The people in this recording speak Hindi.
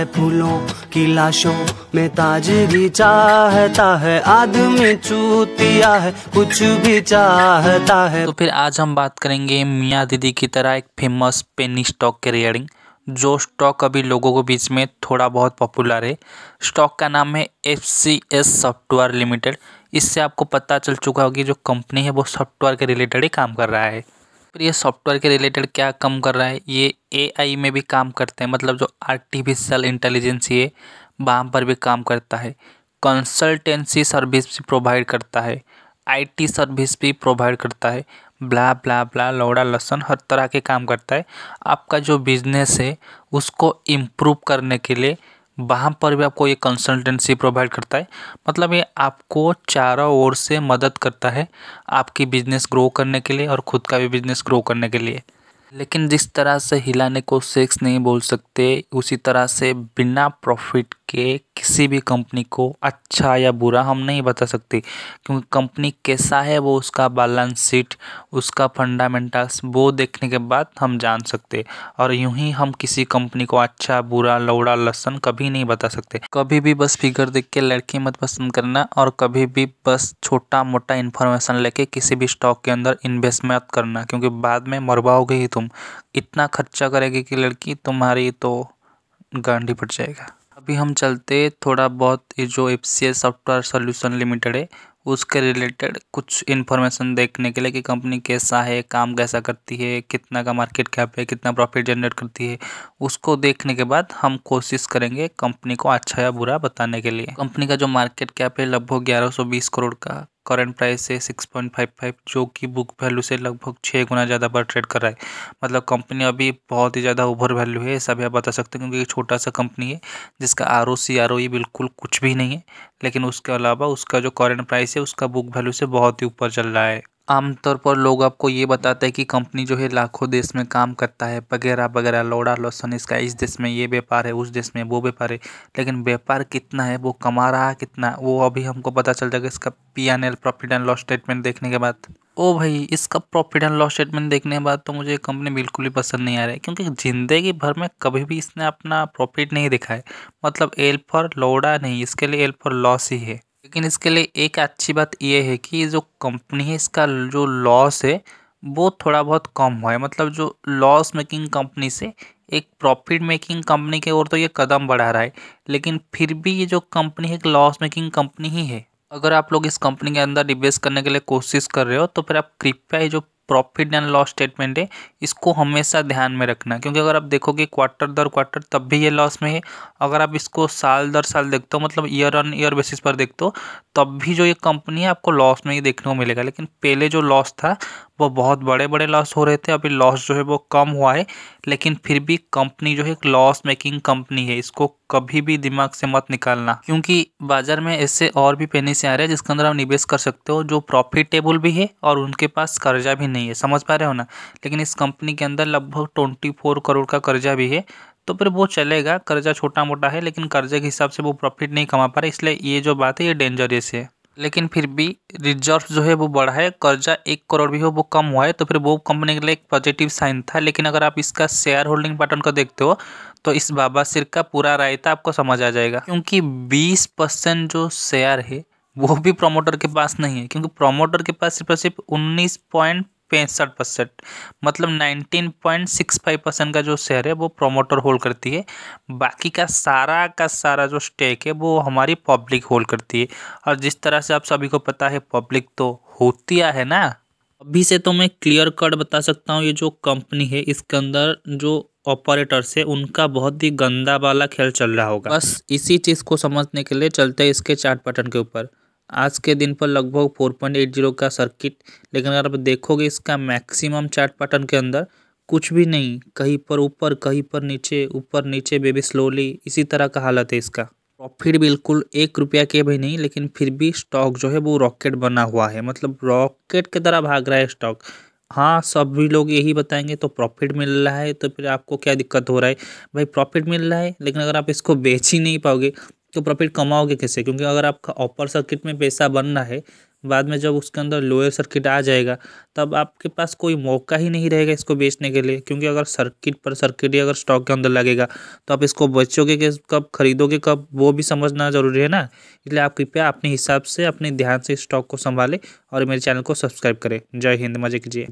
है फूलों की लाशों में ताजगी चाहता है आदमी चूतिया है कुछ भी चाहता है तो फिर आज हम बात करेंगे मियाँ दीदी की तरह एक फेमस पेनी स्टॉक के रियरिंग जो स्टॉक अभी लोगों के बीच में थोड़ा बहुत पॉपुलर है स्टॉक का नाम है F C S software limited इससे आपको पता चल चुका होगी जो कंपनी है वो सॉफ्टवेयर के रिलेटेड ही काम कर रहा है पर ये सॉफ्टवेयर के रिलेटेड क्या कम कर रहा है ये एआई में भी काम करते हैं मतलब जो आर्टिफिशियल इंटेलिजेंस ये वहाँ पर भी काम करता है कंसल्टेंसी सर्विस भी प्रोवाइड करता है आईटी सर्विस भी प्रोवाइड करता है ब्ला ब्ला ब्ला लौड़ा लहसन हर तरह के काम करता है आपका जो बिजनेस है उसको इम्प्रूव करने के लिए वहाँ पर भी आपको ये कंसल्टेंसी प्रोवाइड करता है मतलब ये आपको चारों ओर से मदद करता है आपकी बिज़नेस ग्रो करने के लिए और ख़ुद का भी बिज़नेस ग्रो करने के लिए लेकिन जिस तरह से हिलाने को सेक्स नहीं बोल सकते उसी तरह से बिना प्रॉफिट के किसी भी कंपनी को अच्छा या बुरा हम नहीं बता सकते क्योंकि कंपनी कैसा है वो उसका बैलेंस शीट उसका फंडामेंटल्स वो देखने के बाद हम जान सकते और यूं ही हम किसी कंपनी को अच्छा बुरा लौड़ा लसन कभी नहीं बता सकते कभी भी बस फिगर देख के लड़की मत पसंद करना और कभी भी बस छोटा मोटा इन्फॉर्मेशन लेके किसी भी स्टॉक के अंदर इन्वेस्टमेंट करना क्योंकि बाद में मरवाओगे ही तुम तुम इतना खर्चा करेगी कि लड़की तुम्हारी तो गांडी पड़ जाएगा अभी हम चलते थोड़ा बहुत ये जो F C S software solution limited है उसके रिलेटेड कुछ इन्फॉर्मेशन देखने के लिए कि कंपनी कैसा है काम कैसा करती है कितना का मार्केट कैप है कितना प्रॉफिट जनरेट करती है उसको देखने के बाद हम कोशिश करेंगे कंपनी को अच्छा या बुरा बताने के लिए कंपनी का जो मार्केट कैप है लगभग ग्यारह करोड़ का करंट प्राइस है सिक्स पॉइंट फाइव फाइव जो कि बुक वैल्यू से लगभग छः गुना ज़्यादा पर ट्रेड कर रहा है मतलब कंपनी अभी बहुत ही ज़्यादा ओवर वैल्यू है ऐसा भी आप बता सकते हैं क्योंकि एक छोटा सा कंपनी है जिसका R O C R O ई बिल्कुल कुछ भी नहीं है लेकिन उसके अलावा उसका जो करंट प्राइस है उसका बुक वैल्यू से बहुत ही ऊपर चल रहा है आमतौर पर लोग आपको ये बताते हैं कि कंपनी जो है लाखों देश में काम करता है वगैरह वगैरह लोड़ा लोसन इसका इस देश में ये व्यापार है उस देश में वो व्यापार है लेकिन व्यापार कितना है वो कमा रहा है कितना वो अभी हमको पता चल जाएगा इसका P N L profit and loss statement देखने के बाद ओ भाई इसका प्रॉफिट एंड लॉस स्टेटमेंट देखने के बाद तो मुझे कंपनी बिल्कुल भी पसंद नहीं आ रही क्योंकि ज़िंदगी भर में कभी भी इसने अपना प्रॉफिट नहीं दिखाया मतलब एल फॉर लोड़ा नहीं इसके लिए एल फॉर लॉस ही है लेकिन इसके लिए एक अच्छी बात यह है कि जो कंपनी है इसका जो लॉस है वो थोड़ा बहुत कम हुआ है मतलब जो लॉस मेकिंग कंपनी से एक प्रॉफिट मेकिंग कंपनी की ओर तो ये कदम बढ़ा रहा है लेकिन फिर भी ये जो कंपनी है एक लॉस मेकिंग कंपनी ही है अगर आप लोग इस कंपनी के अंदर निवेश करने के लिए कोशिश कर रहे हो तो फिर आप कृपया ये जो प्रॉफिट एंड लॉस स्टेटमेंट है इसको हमेशा ध्यान में रखना क्योंकि अगर आप देखोगे क्वार्टर दर क्वार्टर तब भी ये लॉस में है अगर आप इसको साल दर साल देखते हो मतलब ईयर ऑन ईयर बेसिस पर देखते हो तब भी जो ये कंपनी है आपको लॉस में ही देखने को मिलेगा लेकिन पहले जो लॉस था वो बहुत बड़े बड़े लॉस हो रहे थे अभी लॉस जो है वो कम हुआ है लेकिन फिर भी कंपनी जो है एक लॉस मेकिंग कंपनी है इसको कभी भी दिमाग से मत निकालना क्योंकि बाजार में ऐसे और भी पेनिस आ रहे हैं जिसके अंदर आप निवेश कर सकते हो जो प्रॉफिटेबल भी है और उनके पास कर्जा भी नहीं है समझ पा रहे हो ना लेकिन इस कंपनी के अंदर लगभग ट्वेंटी फोर करोड़ का कर्जा भी है तो फिर वो चलेगा कर्जा छोटा मोटा है लेकिन कर्जे के हिसाब से वो प्रॉफिट नहीं कमा पा रहे इसलिए ये जो बात है ये डेंजरस है लेकिन फिर भी रिजर्व जो है वो बढ़ा है कर्जा एक करोड़ भी हो वो कम हुआ है तो फिर वो कंपनी के लिए एक पॉजिटिव साइन था लेकिन अगर आप इसका शेयर होल्डिंग पैटर्न को देखते हो तो इस बाबा सिर का पूरा रायता आपको समझ आ जाएगा क्योंकि बीस परसेंट जो शेयर है वो भी प्रोमोटर के पास नहीं है क्योंकि प्रोमोटर के पास सिर्फ सिर्फ उन्नीस पॉइंट पैंसठ परसेंट मतलब nineteen point six five percent का जो शेयर है वो प्रोमोटर होल्ड करती है बाकी का सारा का सारा जो स्टेक है वो हमारी पब्लिक होल्ड करती है और जिस तरह से आप सभी को पता है पब्लिक तो होती है ना अभी से तो मैं क्लियर कट बता सकता हूँ ये जो कंपनी है इसके अंदर जो ऑपरेटर्स है उनका बहुत ही गंदा वाला खेल चल रहा होगा बस इसी चीज़ को समझने के लिए चलते हैं इसके चार्ट पैटर्न के ऊपर आज के दिन पर लगभग 4.80 का सर्किट लेकिन अगर आप देखोगे इसका मैक्सिमम चार्ट पैटर्न के अंदर कुछ भी नहीं कहीं पर ऊपर कहीं पर नीचे ऊपर नीचे बेबी स्लोली इसी तरह का हालत है इसका प्रॉफिट बिल्कुल एक रुपया के भी नहीं लेकिन फिर भी स्टॉक जो है वो रॉकेट बना हुआ है मतलब रॉकेट की तरह भाग रहा है स्टॉक हाँ सभी लोग यही बताएंगे तो प्रॉफिट मिल रहा है तो फिर आपको क्या दिक्कत हो रहा है भाई प्रॉफिट मिल रहा है लेकिन अगर आप इसको बेच ही नहीं पाओगे तो प्रॉफिट कमाओगे कैसे क्योंकि अगर आपका अपर सर्किट में पैसा बन रहा है बाद में जब उसके अंदर लोअर सर्किट आ जाएगा तब आपके पास कोई मौका ही नहीं रहेगा इसको बेचने के लिए क्योंकि अगर सर्किट पर सर्किट ही अगर स्टॉक के अंदर लगेगा तो आप इसको बचोगे कि कब खरीदोगे कब वो भी समझना ज़रूरी है ना इसलिए आप कृपया अपने हिसाब से अपने ध्यान से स्टॉक को संभालें और मेरे चैनल को सब्सक्राइब करें जय हिंद मजे कीजिए